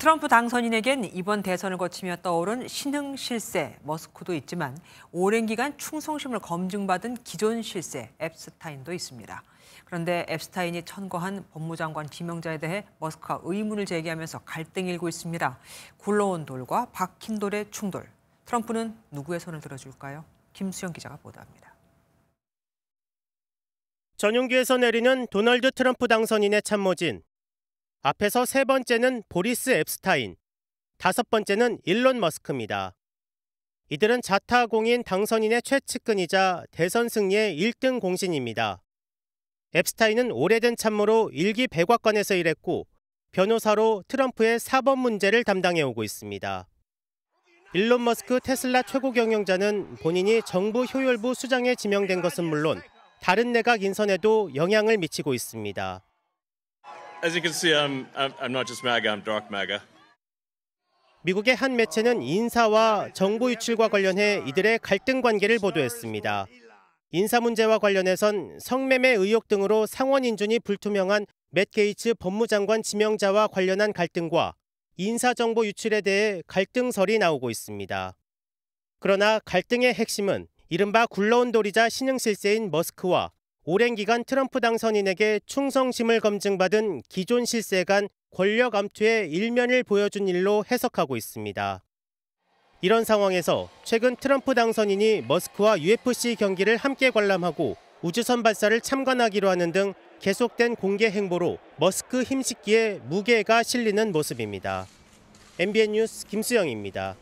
트럼프 당선인에겐 이번 대선을 거치며 떠오른 신흥 실세 머스크도 있지만 오랜 기간 충성심을 검증받은 기존 실세 앱스타인도 있습니다. 그런데 앱스타인이 천거한 법무장관 김영자에 대해 머스크가 의문을 제기하면서 갈등이 일고 있습니다. 굴러온 돌과 박힌 돌의 충돌. 트럼프는 누구의 손을 들어줄까요? 김수영 기자가 보도합니다. 전용기에서 내리는 도널드 트럼프 당선인의 참모진 앞에서 세 번째는 보리스 앱스타인, 다섯 번째는 일론 머스크입니다. 이들은 자타 공인 당선인의 최측근이자 대선 승리의 1등 공신입니다. 앱스타인은 오래된 참모로 일기 백악관에서 일했고 변호사로 트럼프의 사법 문제를 담당해 오고 있습니다. 일론 머스크 테슬라 최고 경영자는 본인이 정부 효율부 수장에 지명된 것은 물론 다른 내각 인선에도 영향을 미치고 있습니다. As you can see, I'm, I'm not just MAGA, I'm dark MAGA. 미국의 한 매체는 인사와 정보 유출과 관련해 이들의 갈등 관계를 보도했습니다. 인사 문제와 관련해선 성매매 의혹 등으로 상원 인준이 불투명한 맷 게이츠 법무장관 지명자와 관련한 갈등과 인사 정보 유출에 대해 갈등설이 나오고 있습니다. 그러나 갈등의 핵심은 이른바 굴러온 도리자 신흥 실세인 머스크와 오랜 기간 트럼프 당선인에게 충성심을 검증받은 기존 실세 간 권력 암투의 일면을 보여준 일로 해석하고 있습니다. 이런 상황에서 최근 트럼프 당선인이 머스크와 UFC 경기를 함께 관람하고 우주선 발사를 참관하기로 하는 등 계속된 공개 행보로 머스크 힘식기에 무게가 실리는 모습입니다. MBN 뉴스 김수영입니다.